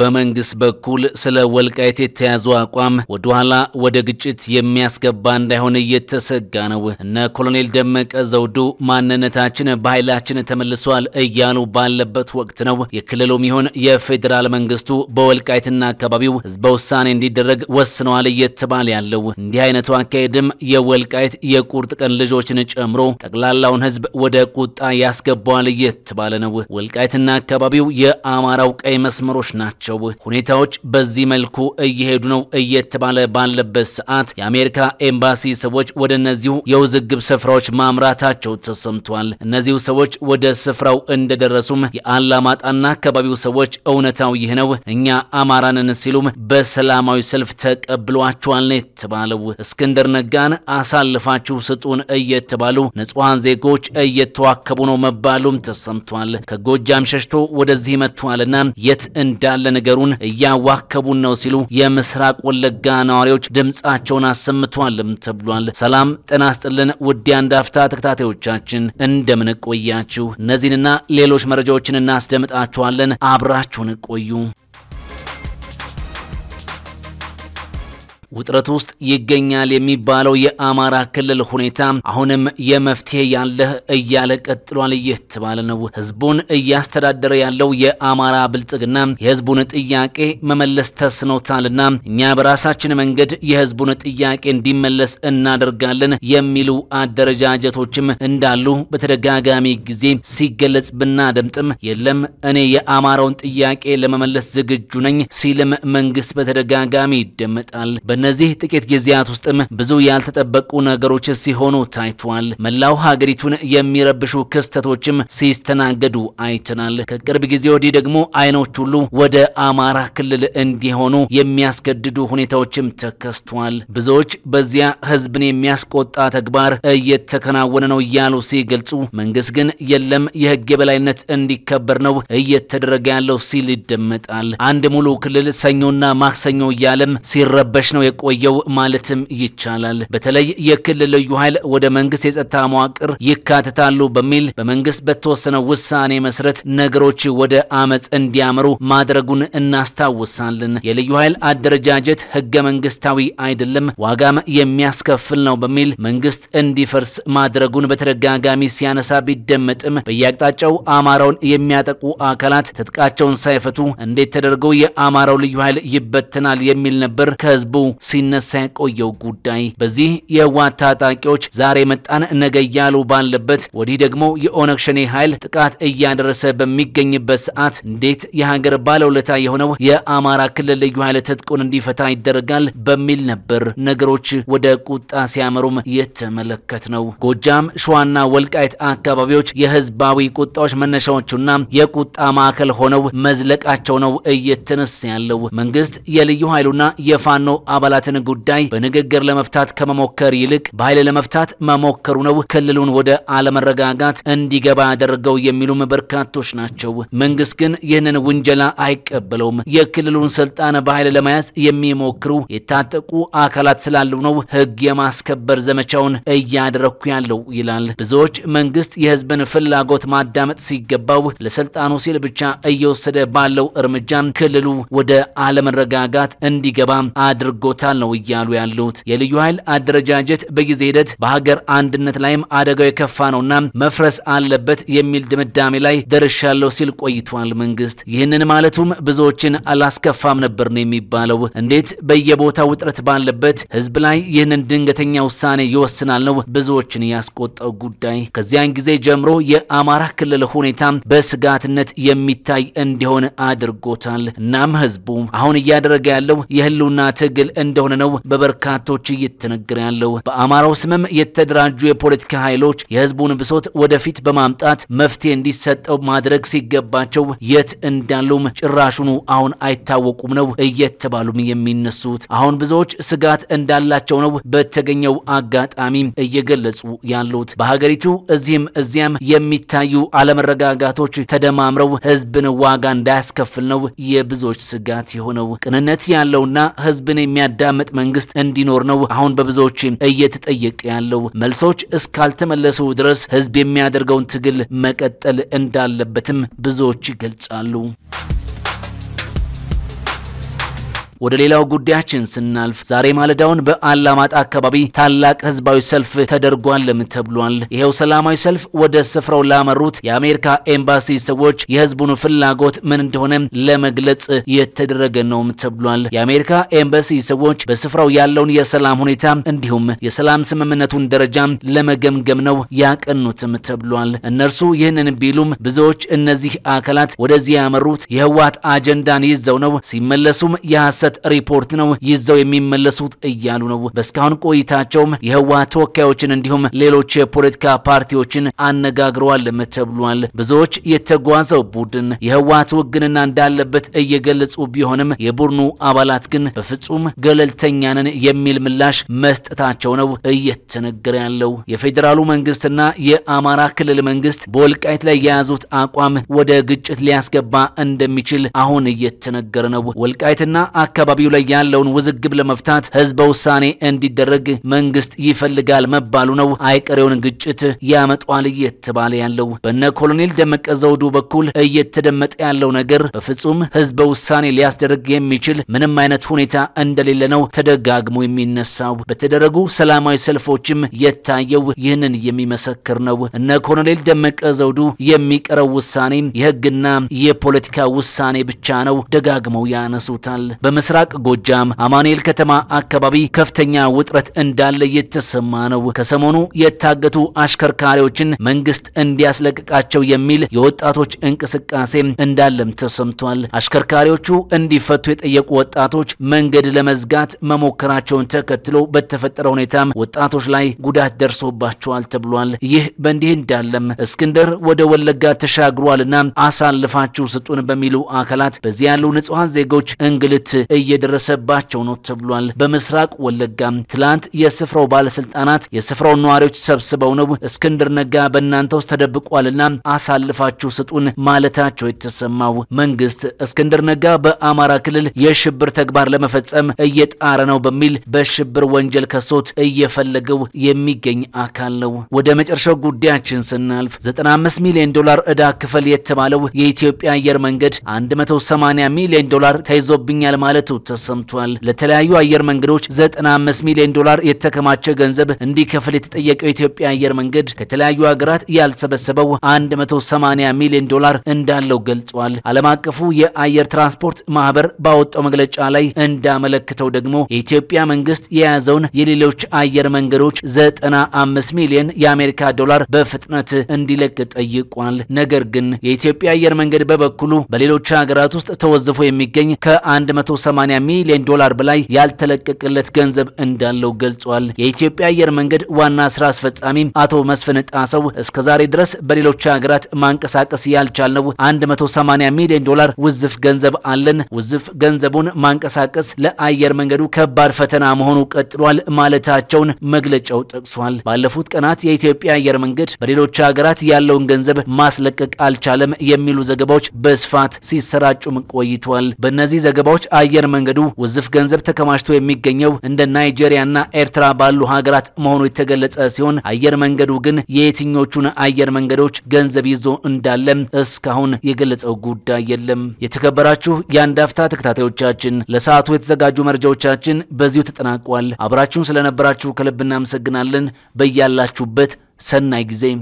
በመንግስት በኩል ስለ ወልቃይት የተያዘው አቋም ወደኋላ ወደ ግጭት የሚያስገባ እንዳይሆን እየተሰጋ ነው። እነ ኮሎኔል ደመቀ ዘውዱ ማንነታችን በኃይላችን ተመልሷል እያሉ ባለበት ወቅት ነው የክልሉም ይሁን የፌዴራል መንግስቱ በወልቃይትና አካባቢው ህዝበ ውሳኔ እንዲደረግ ወስነዋል እየተባለ ያለው። እንዲህ አይነቱ አካሄድም የወልቃይት የቁርጥ ቀን ልጆችን ጨምሮ ጠቅላላውን ህዝብ ወደ ቁጣ ያስገባዋል እየተባለ ነው። ወልቃይትና አካባቢው የአማራው ቀይ መስመሮች ናቸው። ናቸው። ሁኔታዎች በዚህ መልኩ እየሄዱ ነው እየተባለ ባለበት ሰዓት የአሜሪካ ኤምባሲ ሰዎች ወደ እነዚሁ የውዝግብ ስፍራዎች ማምራታቸው ተሰምቷል። እነዚሁ ሰዎች ወደ ስፍራው እንደደረሱም የአላማጣና አካባቢው ሰዎች እውነታው ይህ ነው፣ እኛ አማራንን ሲሉም በሰላማዊ ሰልፍ ተቀብሏቸዋል ነው የተባለው። እስክንድር ነጋን አሳልፋችሁ ስጡን እየተባሉ ንጹሐን ዜጎች እየተዋከቡ ነው መባሉም ተሰምቷል። ከጎጃም ሸሽቶ ወደዚህ መጥቷልና የት እንዳለን ነገሩን እያዋከቡን ነው ሲሉ የምስራቅ ወለጋ ነዋሪዎች ድምፃቸውን አሰምቷልም ተብሏል። ሰላም ጤና ይስጥልን ውድ አንድ አፍታ ተከታታዮቻችን እንደምን ቆያችሁ? እነዚህንና ሌሎች መረጃዎችን እናስደምጣችኋለን። አብራችሁን ቆዩ። ውጥረት ውስጥ ይገኛል የሚባለው የአማራ ክልል ሁኔታ አሁንም የመፍትሄ ያለህ እያለ ቀጥሏል እየተባለ ነው። ህዝቡን እያስተዳደረ ያለው የአማራ ብልጽግና የህዝቡን ጥያቄ መመለስ ተስኖታልና እኛ በራሳችን መንገድ የህዝቡን ጥያቄ እንዲመለስ እናደርጋለን የሚሉ አደረጃጀቶችም እንዳሉ በተደጋጋሚ ጊዜ ሲገለጽ ብናደምጥም የለም እኔ የአማራውን ጥያቄ ለመመለስ ዝግጁ ነኝ ሲልም መንግስት በተደጋጋሚ ይደመጣል። በእነዚህ ጥቂት ጊዜያት ውስጥም ብዙ ያልተጠበቁ ነገሮች ሲሆኑ ታይቷል። መላው ሀገሪቱን የሚረብሹ ክስተቶችም ሲስተናገዱ አይተናል። ከቅርብ ጊዜ ወዲህ ደግሞ አይኖች ሁሉ ወደ አማራ ክልል እንዲሆኑ የሚያስገድዱ ሁኔታዎችም ተከስቷል። ብዙዎች በዚያ ህዝብን የሚያስቆጣ ተግባር እየተከናወነ ነው እያሉ ሲገልጹ፣ መንግስት ግን የለም የህግ የበላይነት እንዲከበር ነው እየተደረገ ያለው ሲል ይደመጣል። አንድ ሙሉ ክልል ሰኞና ማክሰኞ እያለም ሲረበሽ ነው የቆየው ማለትም ይቻላል። በተለይ የክልል ልዩ ኃይል ወደ መንግስት የጸጥታ መዋቅር ይካትታሉ በሚል በመንግስት በተወሰነው ውሳኔ መሰረት ነገሮች ወደ አመፅ እንዲያመሩ ማድረጉን እናስታውሳለን። የልዩ ኃይል አደረጃጀት ህገ መንግስታዊ አይደለም፣ ዋጋም የሚያስከፍል ነው በሚል መንግስት እንዲፈርስ ማድረጉን በተደጋጋሚ ሲያነሳ ቢደመጥም በየአቅጣጫው አማራውን የሚያጠቁ አካላት ትጥቃቸውን ሳይፈቱ እንዴት ተደርገው የአማራው ልዩ ኃይል ይበተናል የሚል ነበር ከህዝቡ ሲነሳ የቆየው ጉዳይ በዚህ የህወሓት ታጣቂዎች ዛሬ መጣን ነገ እያሉ ባለበት ወዲህ ደግሞ የኦነግ ሸኔ ኃይል ጥቃት እያደረሰ በሚገኝበት ሰዓት እንዴት የሀገር ባለውለታ የሆነው የአማራ ክልል ልዩ ኃይል ትጥቁን እንዲፈታ ይደረጋል በሚል ነበር ነገሮች ወደ ቁጣ ሲያመሩም የተመለከት ነው። ጎጃም፣ ሸዋና ወልቃይት አካባቢዎች የህዝባዊ ቁጣዎች መነሻዎቹና የቁጣ ማዕከል ሆነው መዝለቃቸው ነው እየተነሳ ያለው መንግስት የልዩ ኃይሉና የፋኖ አባ አባላትን ጉዳይ በንግግር ለመፍታት ከመሞከር ይልቅ በኃይል ለመፍታት መሞከሩ ነው ክልሉን ወደ አለመረጋጋት እንዲገባ ያደረገው የሚሉም በርካቶች ናቸው። መንግስት ግን ይህንን ውንጀላ አይቀበለውም። የክልሉን ስልጣን በኃይል ለመያዝ የሚሞክሩ የታጠቁ አካላት ስላሉ ነው ህግ የማስከበር ዘመቻውን እያደረኩ ያለው ይላል። ብዙዎች መንግስት የህዝብን ፍላጎት ማዳመጥ ሲገባው ለስልጣኑ ሲል ብቻ እየወሰደ ባለው እርምጃ ክልሉ ወደ አለመረጋጋት እንዲገባ አድርጎ አድርገውታል ነው እያሉ ያሉት። የልዩ ኃይል አደረጃጀት በጊዜ ሂደት በሀገር አንድነት ላይም አደጋው የከፋ ነውና መፍረስ አለበት የሚል ድምዳሜ ላይ ደርሻለሁ ሲል ቆይቷል መንግስት። ይህንን ማለቱም ብዙዎችን አላስከፋም ነበር ነው የሚባለው። እንዴት በየቦታው ውጥረት ባለበት ህዝብ ላይ ይህንን ድንገተኛ ውሳኔ ይወስናል ነው ብዙዎችን ያስቆጠው ጉዳይ። ከዚያን ጊዜ ጀምሮ የአማራ ክልል ሁኔታ በስጋትነት የሚታይ እንዲሆን አድርጎታል። እናም ህዝቡ አሁን እያደረገ ያለው የህልውና ትግል እንደሆነ ነው በበርካቶች እየተነገረ ያለው። በአማራው ስምም የተደራጁ የፖለቲካ ኃይሎች የህዝቡን ብሶት ወደፊት በማምጣት መፍትሄ እንዲሰጠው ማድረግ ሲገባቸው የት እንዳሉም ጭራሹኑ አሁን አይታወቁም ነው እየተባሉም የሚነሱት። አሁን ብዙዎች ስጋት እንዳላቸው ነው በተገኘው አጋጣሚ እየገለጹ ያሉት። በሀገሪቱ እዚህም እዚያም የሚታዩ አለመረጋጋቶች ተደማምረው ህዝብን ዋጋ እንዳያስከፍል ነው የብዙዎች ስጋት የሆነው። ቅንነት ያለውና ህዝብን የሚያ የሚያዳምጥ መንግስት እንዲኖር ነው አሁን በብዙዎች እየተጠየቀ ያለው። መልሶች እስካልተመለሱ ድረስ ህዝብ የሚያደርገውን ትግል መቀጠል እንዳለበትም ብዙዎች ይገልጻሉ። ወደ ሌላው ጉዳያችን ስናልፍ ዛሬ ማለዳውን በአላማጣ አካባቢ ታላቅ ህዝባዊ ሰልፍ ተደርጓልም ተብሏል። ይኸው ሰላማዊ ሰልፍ ወደ ስፍራው ላመሩት የአሜሪካ ኤምባሲ ሰዎች የህዝቡን ፍላጎት ምን እንደሆነ ለመግለጽ የተደረገ ነውም ተብሏል። የአሜሪካ ኤምባሲ ሰዎች በስፍራው ያለውን የሰላም ሁኔታ እንዲሁም የሰላም ስምምነቱን ደረጃ ለመገምገም ነው ያቀኑትም ተብሏል። እነርሱ ይህንን ቢሉም ብዙዎች እነዚህ አካላት ወደዚህ ያመሩት የህወሓት አጀንዳን ይዘው ነው ሲመለሱም የሀሰ የሐሰት ሪፖርት ነው ይዘው የሚመለሱት እያሉ ነው። በእስካሁን ቆይታቸውም የህወሓት ተወካዮችን እንዲሁም ሌሎች የፖለቲካ ፓርቲዎችን አነጋግረዋል ተብሏል። ብዙዎች የተጓዘው ቡድን የህወሓት ውግንና እንዳለበት እየገለጹ ቢሆንም የቡድኑ አባላት ግን በፍጹም ገለልተኛንን የሚል ምላሽ መስጠታቸው ነው እየተነገረ ያለው። የፌዴራሉ መንግስትና የአማራ ክልል መንግስት በወልቃይት ላይ የያዙት አቋም ወደ ግጭት ሊያስገባ እንደሚችል አሁን እየተነገረ ነው። ወልቃይትና በአካባቢው ላይ ያለውን ውዝግብ ለመፍታት ህዝበ ውሳኔ እንዲደረግ መንግስት ይፈልጋል መባሉ ነው አይቀሬውን ግጭት ያመጧል እየተባለ ያለው። በነ ኮሎኔል ደመቀ ዘውዱ በኩል እየተደመጠ ያለው ነገር በፍጹም ህዝበ ውሳኔ ሊያስደርግ የሚችል ምንም አይነት ሁኔታ እንደሌለ ነው ተደጋግሞ የሚነሳው። በተደረጉ ሰላማዊ ሰልፎችም የታየው ይህንን የሚመሰክር ነው። እነ ኮሎኔል ደመቀ ዘውዱ የሚቀረው ውሳኔ የህግና የፖለቲካ ውሳኔ ብቻ ነው፣ ደጋግመው ያነሱታል። በምስራቅ ጎጃም አማኑኤል ከተማ አካባቢ ከፍተኛ ውጥረት እንዳለ የተሰማ ነው። ከሰሞኑ የታገቱ አሽከርካሪዎችን መንግስት እንዲያስለቅቃቸው የሚል የወጣቶች እንቅስቃሴ እንዳለም ተሰምቷል። አሽከርካሪዎቹ እንዲፈቱ የጠየቁ ወጣቶች መንገድ ለመዝጋት መሞከራቸውን ተከትሎ በተፈጠረ ሁኔታም ወጣቶች ላይ ጉዳት ደርሶባቸዋል ተብሏል። ይህ በእንዲህ እንዳለም እስክንድር ወደ ወለጋ ተሻግሯልና አሳልፋችሁ ስጡን በሚሉ አካላት በዚህ ያሉ ንጹሐን ዜጎች እንግልት እየደረሰባቸው ነው ተብሏል። በምስራቅ ወለጋም ትላንት የስፍራው ባለስልጣናት የስፍራውን ነዋሪዎች ሰብስበው ነው እስክንድር ነጋ በእናንተ ውስጥ ተደብቋልና አሳልፋችሁ ስጡን ማለታቸው የተሰማው መንግስት እስክንድር ነጋ በአማራ ክልል የሽብር ተግባር ለመፈጸም እየጣረ ነው በሚል በሽብር ወንጀል ከሶት እየፈለገው የሚገኝ አካል ነው። ወደ መጨረሻው ጉዳያችን ስናልፍ 95 ሚሊዮን ዶላር ዕዳ ክፈል የተባለው የኢትዮጵያ አየር መንገድ 180 ሚሊዮን ዶላር ተይዞብኛል ማለት ማለቱ ተሰምቷል። ለተለያዩ አየር መንገዶች 95 ሚሊዮን ዶላር የተከማቸ ገንዘብ እንዲከፍል የተጠየቀው የኢትዮጵያ አየር መንገድ ከተለያዩ ሀገራት ያልሰበሰበው 180 ሚሊዮን ዶላር እንዳለው ገልጿል። ዓለም አቀፉ የአየር ትራንስፖርት ማህበር ባወጣው መግለጫ ላይ እንዳመለክተው ደግሞ የኢትዮጵያ መንግስት የያዘውን የሌሎች አየር መንገዶች 95 ሚሊዮን የአሜሪካ ዶላር በፍጥነት እንዲለቅ ጠይቋል። ነገር ግን የኢትዮጵያ አየር መንገድ በበኩሉ በሌሎች ሀገራት ውስጥ ተወዝፎ የሚገኝ ከ180 80 ሚሊዮን ዶላር በላይ ያልተለቀቀለት ገንዘብ እንዳለው ገልጿል። የኢትዮጵያ አየር መንገድ ዋና ስራ አስፈጻሚ አቶ መስፍን ጣሰው እስከዛሬ ድረስ በሌሎች ሀገራት ማንቀሳቀስ ያልቻልነው 180 ሚሊዮን ዶላር ውዝፍ ገንዘብ አለን። ውዝፍ ገንዘቡን ማንቀሳቀስ ለአየር መንገዱ ከባድ ፈተና መሆኑ ቀጥሏል ማለታቸውን መግለጫው ጠቅሷል። ባለፉት ቀናት የኢትዮጵያ አየር መንገድ በሌሎች ሀገራት ያለውን ገንዘብ ማስለቀቅ አልቻለም የሚሉ ዘገባዎች በስፋት ሲሰራጩም ቆይቷል። በእነዚህ ዘገባዎች አየር የአየር መንገዱ ውዝፍ ገንዘብ ተከማችቶ የሚገኘው እንደ ናይጄሪያና ኤርትራ ባሉ ሀገራት መሆኑ የተገለጸ ሲሆን አየር መንገዱ ግን የየትኞቹን አየር መንገዶች ገንዘብ ይዞ እንዳለም እስካሁን የገለጸው ጉዳይ የለም። የተከበራችሁ የአንድ አፍታ ተከታታዮቻችን ለሰዓቱ የተዘጋጁ መረጃዎቻችን በዚሁ ተጠናቋል። አብራችሁን ስለነበራችሁ ከልብ እናመሰግናለን። በያላችሁበት ሰናይ ጊዜ